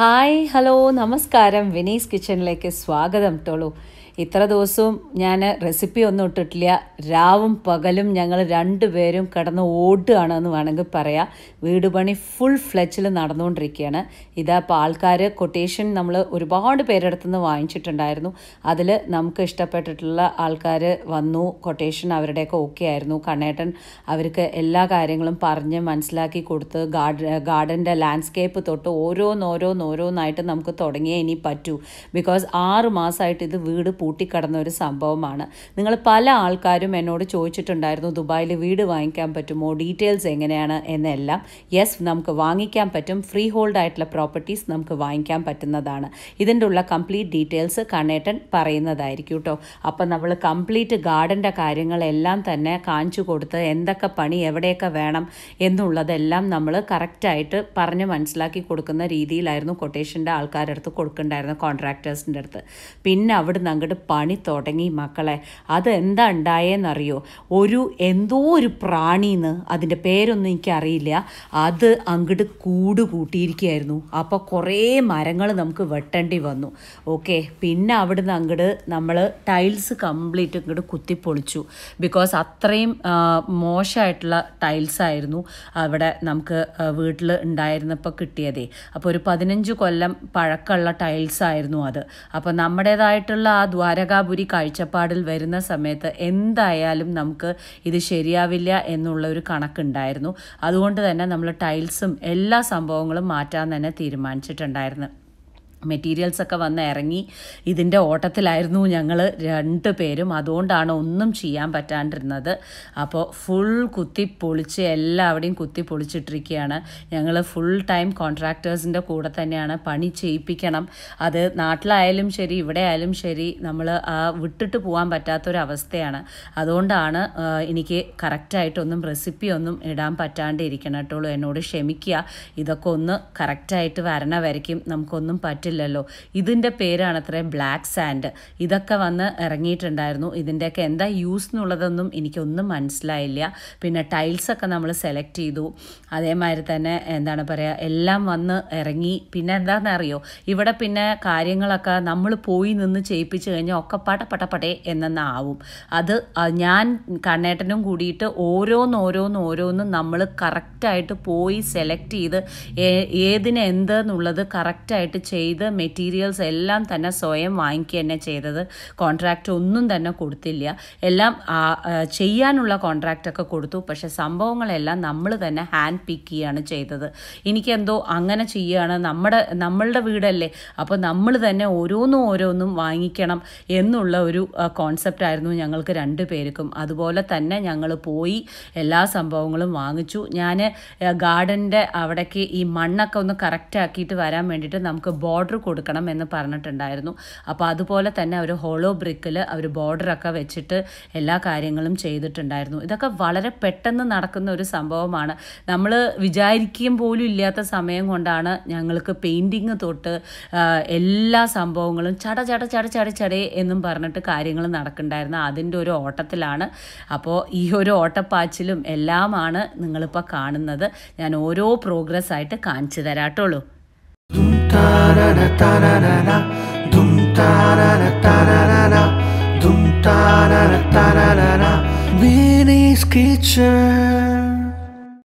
hi hello നമസ്കാരം വിനീസ് കിച്ചണിലേക്ക് സ്വാഗതം ടോളു ഇത്ര ദിവസവും ഞാൻ റെസിപ്പി ഒന്നും ഇട്ടിട്ടില്ല രാവും പകലും ഞങ്ങൾ രണ്ടുപേരും കിടന്ന് ഓടുകയാണ് എന്ന് വേണമെങ്കിൽ പറയാം വീട് പണി ഫുൾ ഫ്ലെച്ചിൽ നടന്നുകൊണ്ടിരിക്കുകയാണ് ഇതാ ഇപ്പോൾ ആൾക്കാർ കൊട്ടേഷൻ നമ്മൾ ഒരുപാട് പേരെടുത്തു നിന്ന് വാങ്ങിച്ചിട്ടുണ്ടായിരുന്നു അതിൽ നമുക്ക് ഇഷ്ടപ്പെട്ടിട്ടുള്ള ആൾക്കാർ വന്നു കൊട്ടേഷൻ അവരുടെയൊക്കെ ഓക്കെ ആയിരുന്നു കണ്ണേട്ടൻ അവർക്ക് എല്ലാ കാര്യങ്ങളും പറഞ്ഞ് മനസ്സിലാക്കി കൊടുത്ത് ഗാർഡൻ ഗാർഡൻ്റെ ലാൻഡ്സ്കേപ്പ് തൊട്ട് ഓരോന്നോരോന്നോരോന്നായിട്ട് നമുക്ക് തുടങ്ങിയേ ഇനി പറ്റൂ ബിക്കോസ് ആറ് മാസമായിട്ട് ഇത് വീട് പൂട്ടിക്കടന്ന ഒരു സംഭവമാണ് നിങ്ങൾ പല ആൾക്കാരും എന്നോട് ചോദിച്ചിട്ടുണ്ടായിരുന്നു ദുബായിൽ വീട് വാങ്ങിക്കാൻ പറ്റുമോ ഡീറ്റെയിൽസ് എങ്ങനെയാണ് എന്നെല്ലാം യെസ് നമുക്ക് വാങ്ങിക്കാൻ പറ്റും ഫ്രീ ഹോൾഡ് ആയിട്ടുള്ള പ്രോപ്പർട്ടീസ് നമുക്ക് വാങ്ങിക്കാൻ പറ്റുന്നതാണ് ഇതിൻ്റെ ഉള്ള കംപ്ലീറ്റ് ഡീറ്റെയിൽസ് കണ്ണേട്ടൻ പറയുന്നതായിരിക്കും കേട്ടോ അപ്പം നമ്മൾ കംപ്ലീറ്റ് ഗാർഡൻ്റെ കാര്യങ്ങളെല്ലാം തന്നെ കാണിച്ചു കൊടുത്ത് എന്തൊക്കെ പണി എവിടെയൊക്കെ വേണം എന്നുള്ളതെല്ലാം നമ്മൾ കറക്റ്റായിട്ട് പറഞ്ഞ് മനസ്സിലാക്കി കൊടുക്കുന്ന രീതിയിലായിരുന്നു കൊട്ടേഷൻ്റെ ആൾക്കാരുടെ അടുത്ത് കൊടുക്കണ്ടായിരുന്നു കോൺട്രാക്ടേഴ്സിൻ്റെ അടുത്ത് പിന്നെ അവിടുന്ന് അങ്ങ് അങ്ങോട്ട് പണി തുടങ്ങി മക്കളെ അതെന്താ ഉണ്ടായെന്നറിയോ ഒരു എന്തോ ഒരു പ്രാണിന്ന് അതിൻ്റെ പേരൊന്നും എനിക്കറിയില്ല അത് അങ്ങോട്ട് കൂട് കൂട്ടിയിരിക്കുകയായിരുന്നു അപ്പോൾ കുറേ മരങ്ങൾ നമുക്ക് വെട്ടേണ്ടി വന്നു ഓക്കെ പിന്നെ അവിടുന്ന് അങ്ങോട്ട് നമ്മൾ ടൈൽസ് കംപ്ലീറ്റ് ഇങ്ങോട്ട് കുത്തിപ്പൊളിച്ചു ബിക്കോസ് അത്രയും മോശമായിട്ടുള്ള ടൈൽസ് ആയിരുന്നു അവിടെ നമുക്ക് വീട്ടിൽ ഉണ്ടായിരുന്നപ്പോൾ കിട്ടിയതേ അപ്പോൾ ഒരു പതിനഞ്ച് കൊല്ലം പഴക്കമുള്ള ടൈൽസ് ആയിരുന്നു അത് അപ്പോൾ നമ്മുടേതായിട്ടുള്ള ആ ദ്വാരകാപുരി കാഴ്ചപ്പാടിൽ വരുന്ന സമയത്ത് എന്തായാലും നമുക്ക് ഇത് ശരിയാവില്ല എന്നുള്ള ഒരു കണക്കുണ്ടായിരുന്നു അതുകൊണ്ട് തന്നെ നമ്മൾ ടൈൽസും എല്ലാ സംഭവങ്ങളും മാറ്റാൻ തന്നെ തീരുമാനിച്ചിട്ടുണ്ടായിരുന്നു മെറ്റീരിയൽസൊക്കെ വന്ന് ഇറങ്ങി ഇതിൻ്റെ ഓട്ടത്തിലായിരുന്നു ഞങ്ങൾ രണ്ട് പേരും അതുകൊണ്ടാണ് ഒന്നും ചെയ്യാൻ പറ്റാണ്ടിരുന്നത് അപ്പോൾ ഫുൾ കുത്തി പൊളിച്ച് എല്ലാവിടെയും കുത്തി പൊളിച്ചിട്ടിരിക്കുകയാണ് ഞങ്ങൾ ഫുൾ ടൈം കോൺട്രാക്ടേഴ്സിൻ്റെ കൂടെ തന്നെയാണ് പണി ചെയ്യിപ്പിക്കണം അത് നാട്ടിലായാലും ശരി ഇവിടെ ആയാലും ശരി നമ്മൾ വിട്ടിട്ട് പോകാൻ പറ്റാത്തൊരവസ്ഥയാണ് അതുകൊണ്ടാണ് എനിക്ക് കറക്റ്റായിട്ടൊന്നും റെസിപ്പി ഒന്നും ഇടാൻ പറ്റാണ്ടിരിക്കണം കേട്ടോളൂ എന്നോട് ക്ഷമിക്കുക ഇതൊക്കെ ഒന്ന് കറക്റ്റായിട്ട് വരണ നമുക്കൊന്നും പറ്റില്ല പറ്റില്ലല്ലോ ഇതിൻ്റെ പേരാണ് അത്രയും ബ്ലാക്ക് സാൻഡ് ഇതൊക്കെ വന്ന് ഇറങ്ങിയിട്ടുണ്ടായിരുന്നു ഇതിൻ്റെയൊക്കെ എന്താ യൂസ് എന്നുള്ളതൊന്നും എനിക്കൊന്നും മനസ്സിലായില്ല പിന്നെ ടൈൽസൊക്കെ നമ്മൾ സെലക്ട് ചെയ്തു അതേമാതിരി തന്നെ എന്താണ് പറയുക എല്ലാം വന്ന് ഇറങ്ങി പിന്നെ എന്താണെന്നറിയോ ഇവിടെ പിന്നെ കാര്യങ്ങളൊക്കെ നമ്മൾ പോയി നിന്ന് ചെയ്യിപ്പിച്ച് കഴിഞ്ഞാൽ ഒക്കെ പട പടപടേ എന്നെന്നാവും അത് ഞാൻ കണ്ണേട്ടനും കൂടിയിട്ട് ഓരോന്നോരോന്ന് ഓരോന്നും നമ്മൾ കറക്റ്റായിട്ട് പോയി സെലക്ട് ചെയ്ത് ഏതിന് എന്തെന്നുള്ളത് കറക്റ്റായിട്ട് ചെയ്ത് ചെയ്ത് മെറ്റീരിയൽസ് എല്ലാം തന്നെ സ്വയം വാങ്ങിക്കുക തന്നെ ചെയ്തത് കോൺട്രാക്റ്റ് ഒന്നും തന്നെ കൊടുത്തില്ല എല്ലാം ചെയ്യാനുള്ള കോൺട്രാക്റ്റൊക്കെ കൊടുത്തു പക്ഷെ സംഭവങ്ങളെല്ലാം നമ്മൾ തന്നെ ഹാൻഡ് പിക്ക് ചെയ്യുകയാണ് ചെയ്തത് എനിക്കെന്തോ അങ്ങനെ ചെയ്യുകയാണ് നമ്മുടെ നമ്മളുടെ വീടല്ലേ അപ്പോൾ നമ്മൾ തന്നെ ഓരോന്നും ഓരോന്നും വാങ്ങിക്കണം എന്നുള്ള ഒരു കോൺസെപ്റ്റ് ആയിരുന്നു ഞങ്ങൾക്ക് രണ്ടു പേർക്കും അതുപോലെ തന്നെ ഞങ്ങൾ പോയി എല്ലാ സംഭവങ്ങളും വാങ്ങിച്ചു ഞാൻ ഗാർഡൻ്റെ അവിടേക്ക് ഈ മണ്ണൊക്കെ ഒന്ന് കറക്റ്റ് ആക്കിയിട്ട് വരാൻ വേണ്ടിയിട്ട് നമുക്ക് ബോർഡർ ബോർഡർ കൊടുക്കണം എന്ന് പറഞ്ഞിട്ടുണ്ടായിരുന്നു അപ്പോൾ അതുപോലെ തന്നെ അവർ ഹോളോ ബ്രിക്കിൽ അവർ ബോർഡറൊക്കെ വെച്ചിട്ട് എല്ലാ കാര്യങ്ങളും ചെയ്തിട്ടുണ്ടായിരുന്നു ഇതൊക്കെ വളരെ പെട്ടെന്ന് നടക്കുന്ന ഒരു സംഭവമാണ് നമ്മൾ വിചാരിക്കുകയും പോലും ഇല്ലാത്ത സമയം കൊണ്ടാണ് ഞങ്ങൾക്ക് പെയിൻറ്റിങ് തൊട്ട് എല്ലാ സംഭവങ്ങളും ചട ചട ചട ചട ചടേ എന്നും പറഞ്ഞിട്ട് കാര്യങ്ങൾ നടക്കുന്നുണ്ടായിരുന്നു അതിൻ്റെ ഒരു ഓട്ടത്തിലാണ് അപ്പോൾ ഈ ഒരു ഓട്ടപ്പാച്ചിലും എല്ലാമാണ് നിങ്ങളിപ്പോൾ കാണുന്നത് ഞാൻ ഓരോ പ്രോഗ്രസ് ആയിട്ട് കാണിച്ചു തരാട്ടുള്ളൂ da da da da da da da dum da da da da da da da dum da da da da da da da Minnie's kitchen